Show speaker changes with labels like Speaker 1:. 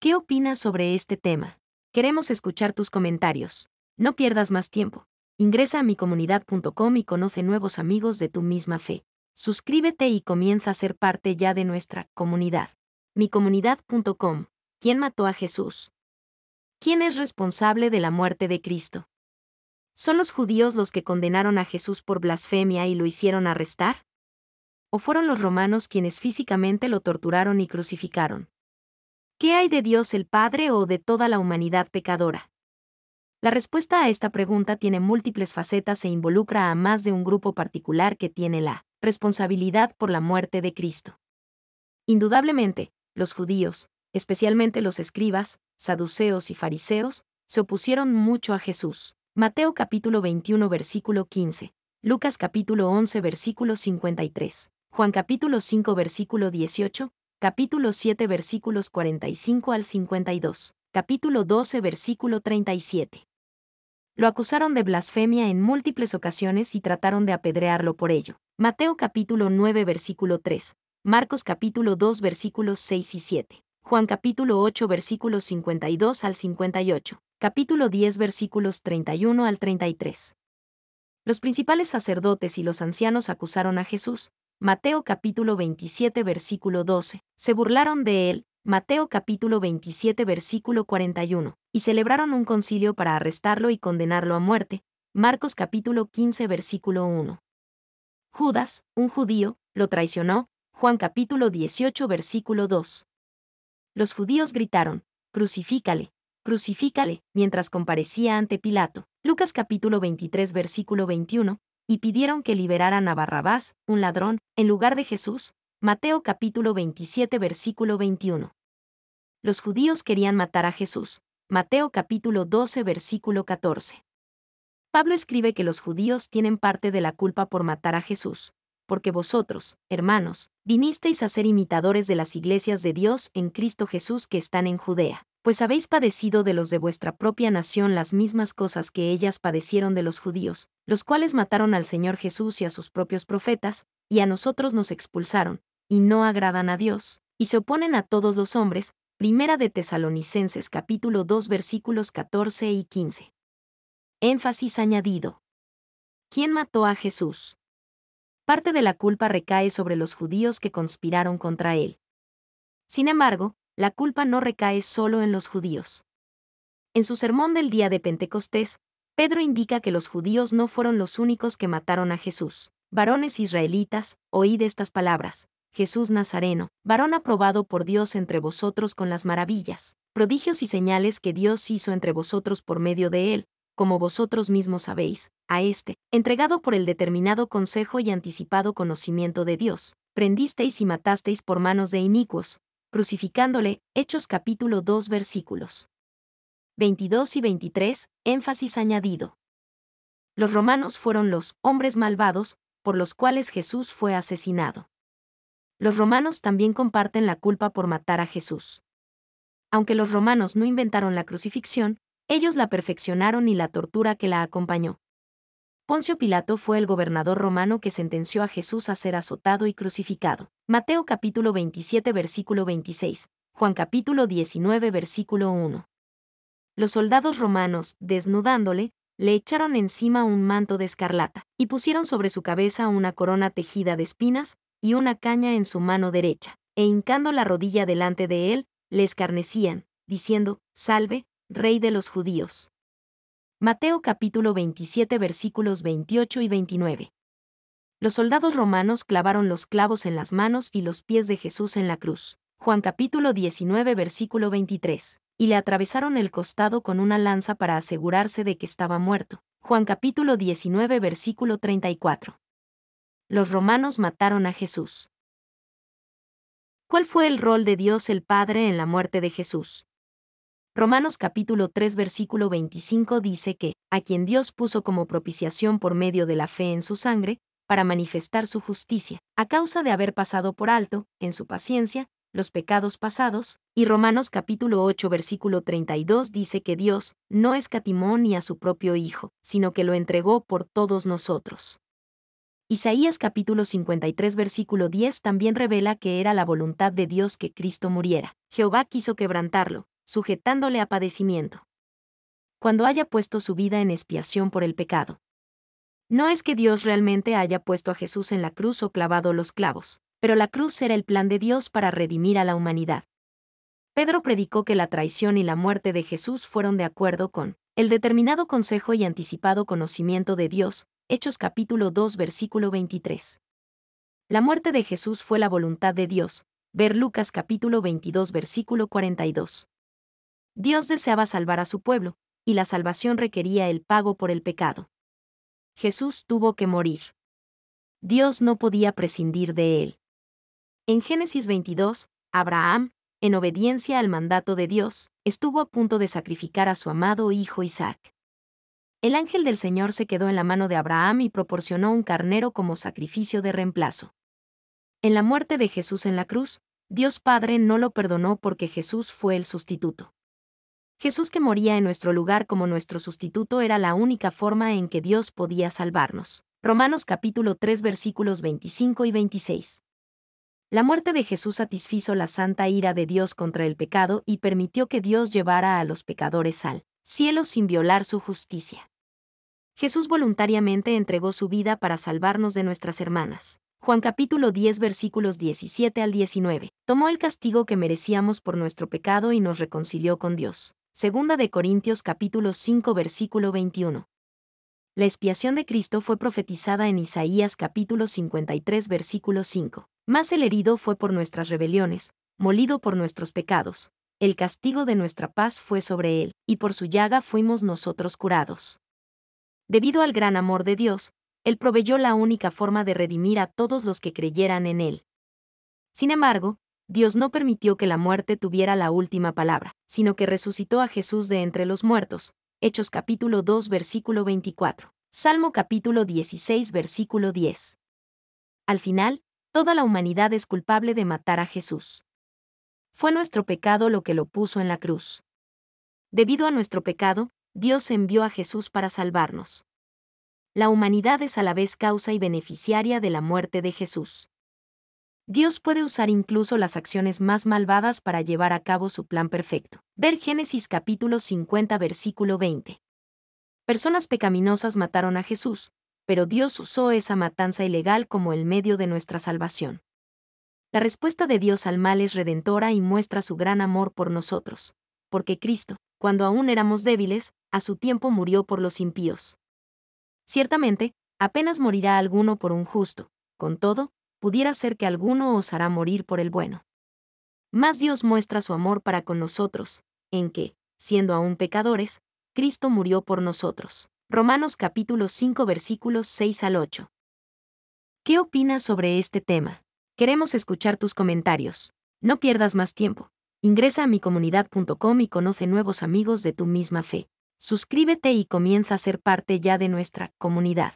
Speaker 1: ¿Qué opinas sobre este tema? Queremos escuchar tus comentarios. No pierdas más tiempo. Ingresa a micomunidad.com y conoce nuevos amigos de tu misma fe. Suscríbete y comienza a ser parte ya de nuestra comunidad. Micomunidad.com. ¿Quién mató a Jesús? ¿Quién es responsable de la muerte de Cristo? ¿Son los judíos los que condenaron a Jesús por blasfemia y lo hicieron arrestar? ¿O fueron los romanos quienes físicamente lo torturaron y crucificaron? ¿Qué hay de Dios el Padre o de toda la humanidad pecadora? La respuesta a esta pregunta tiene múltiples facetas e involucra a más de un grupo particular que tiene la responsabilidad por la muerte de Cristo. Indudablemente, los judíos, especialmente los escribas, saduceos y fariseos, se opusieron mucho a Jesús. Mateo capítulo 21 versículo 15, Lucas capítulo 11 versículo 53, Juan capítulo 5 versículo 18, capítulo 7 versículos 45 al 52, capítulo 12 versículo 37. Lo acusaron de blasfemia en múltiples ocasiones y trataron de apedrearlo por ello. Mateo capítulo 9 versículo 3, Marcos capítulo 2 versículos 6 y 7, Juan capítulo 8 versículos 52 al 58, capítulo 10 versículos 31 al 33. Los principales sacerdotes y los ancianos acusaron a Jesús, Mateo capítulo 27 versículo 12. Se burlaron de él, Mateo capítulo 27 versículo 41, y celebraron un concilio para arrestarlo y condenarlo a muerte, Marcos capítulo 15 versículo 1. Judas, un judío, lo traicionó, Juan capítulo 18 versículo 2. Los judíos gritaron, Crucifícale, crucifícale, mientras comparecía ante Pilato, Lucas capítulo 23 versículo 21, y pidieron que liberaran a Barrabás, un ladrón, en lugar de Jesús. Mateo capítulo 27 versículo 21. Los judíos querían matar a Jesús. Mateo capítulo 12 versículo 14. Pablo escribe que los judíos tienen parte de la culpa por matar a Jesús, porque vosotros, hermanos, vinisteis a ser imitadores de las iglesias de Dios en Cristo Jesús que están en Judea pues habéis padecido de los de vuestra propia nación las mismas cosas que ellas padecieron de los judíos, los cuales mataron al Señor Jesús y a sus propios profetas, y a nosotros nos expulsaron, y no agradan a Dios, y se oponen a todos los hombres, Primera de Tesalonicenses capítulo 2 versículos 14 y 15. Énfasis añadido. ¿Quién mató a Jesús? Parte de la culpa recae sobre los judíos que conspiraron contra él. Sin embargo, la culpa no recae solo en los judíos. En su sermón del día de Pentecostés, Pedro indica que los judíos no fueron los únicos que mataron a Jesús. Varones israelitas, oíd estas palabras. Jesús Nazareno, varón aprobado por Dios entre vosotros con las maravillas, prodigios y señales que Dios hizo entre vosotros por medio de él, como vosotros mismos sabéis, a éste, entregado por el determinado consejo y anticipado conocimiento de Dios, prendisteis y matasteis por manos de inicuos, crucificándole, Hechos capítulo 2 versículos 22 y 23, énfasis añadido. Los romanos fueron los hombres malvados, por los cuales Jesús fue asesinado. Los romanos también comparten la culpa por matar a Jesús. Aunque los romanos no inventaron la crucifixión, ellos la perfeccionaron y la tortura que la acompañó. Poncio Pilato fue el gobernador romano que sentenció a Jesús a ser azotado y crucificado. Mateo capítulo 27 versículo 26, Juan capítulo 19 versículo 1. Los soldados romanos, desnudándole, le echaron encima un manto de escarlata, y pusieron sobre su cabeza una corona tejida de espinas, y una caña en su mano derecha, e hincando la rodilla delante de él, le escarnecían, diciendo, Salve, Rey de los judíos. Mateo capítulo 27 versículos 28 y 29. Los soldados romanos clavaron los clavos en las manos y los pies de Jesús en la cruz. Juan capítulo 19 versículo 23. Y le atravesaron el costado con una lanza para asegurarse de que estaba muerto. Juan capítulo 19 versículo 34. Los romanos mataron a Jesús. ¿Cuál fue el rol de Dios el Padre en la muerte de Jesús? Romanos capítulo 3 versículo 25 dice que, a quien Dios puso como propiciación por medio de la fe en su sangre, para manifestar su justicia, a causa de haber pasado por alto, en su paciencia, los pecados pasados, y Romanos capítulo 8 versículo 32 dice que Dios no escatimó ni a su propio Hijo, sino que lo entregó por todos nosotros. Isaías capítulo 53 versículo 10 también revela que era la voluntad de Dios que Cristo muriera. Jehová quiso quebrantarlo, sujetándole a padecimiento. Cuando haya puesto su vida en expiación por el pecado. No es que Dios realmente haya puesto a Jesús en la cruz o clavado los clavos, pero la cruz era el plan de Dios para redimir a la humanidad. Pedro predicó que la traición y la muerte de Jesús fueron de acuerdo con el determinado consejo y anticipado conocimiento de Dios, Hechos capítulo 2 versículo 23. La muerte de Jesús fue la voluntad de Dios, ver Lucas capítulo 22 versículo 42. Dios deseaba salvar a su pueblo, y la salvación requería el pago por el pecado. Jesús tuvo que morir. Dios no podía prescindir de él. En Génesis 22, Abraham, en obediencia al mandato de Dios, estuvo a punto de sacrificar a su amado hijo Isaac. El ángel del Señor se quedó en la mano de Abraham y proporcionó un carnero como sacrificio de reemplazo. En la muerte de Jesús en la cruz, Dios Padre no lo perdonó porque Jesús fue el sustituto. Jesús que moría en nuestro lugar como nuestro sustituto era la única forma en que Dios podía salvarnos. Romanos capítulo 3 versículos 25 y 26. La muerte de Jesús satisfizo la santa ira de Dios contra el pecado y permitió que Dios llevara a los pecadores al cielo sin violar su justicia. Jesús voluntariamente entregó su vida para salvarnos de nuestras hermanas. Juan capítulo 10 versículos 17 al 19. Tomó el castigo que merecíamos por nuestro pecado y nos reconcilió con Dios. Segunda de Corintios capítulo 5 versículo 21. La expiación de Cristo fue profetizada en Isaías capítulo 53 versículo 5. Más el herido fue por nuestras rebeliones, molido por nuestros pecados. El castigo de nuestra paz fue sobre él, y por su llaga fuimos nosotros curados. Debido al gran amor de Dios, Él proveyó la única forma de redimir a todos los que creyeran en Él. Sin embargo, Dios no permitió que la muerte tuviera la última palabra, sino que resucitó a Jesús de entre los muertos. Hechos capítulo 2 versículo 24. Salmo capítulo 16 versículo 10. Al final, toda la humanidad es culpable de matar a Jesús. Fue nuestro pecado lo que lo puso en la cruz. Debido a nuestro pecado, Dios envió a Jesús para salvarnos. La humanidad es a la vez causa y beneficiaria de la muerte de Jesús. Dios puede usar incluso las acciones más malvadas para llevar a cabo su plan perfecto. Ver Génesis capítulo 50 versículo 20. Personas pecaminosas mataron a Jesús, pero Dios usó esa matanza ilegal como el medio de nuestra salvación. La respuesta de Dios al mal es redentora y muestra su gran amor por nosotros, porque Cristo, cuando aún éramos débiles, a su tiempo murió por los impíos. Ciertamente, apenas morirá alguno por un justo, con todo, pudiera ser que alguno os hará morir por el bueno. Más Dios muestra su amor para con nosotros, en que, siendo aún pecadores, Cristo murió por nosotros. Romanos capítulo 5 versículos 6 al 8. ¿Qué opinas sobre este tema? Queremos escuchar tus comentarios. No pierdas más tiempo. Ingresa a mi comunidad.com y conoce nuevos amigos de tu misma fe. Suscríbete y comienza a ser parte ya de nuestra comunidad.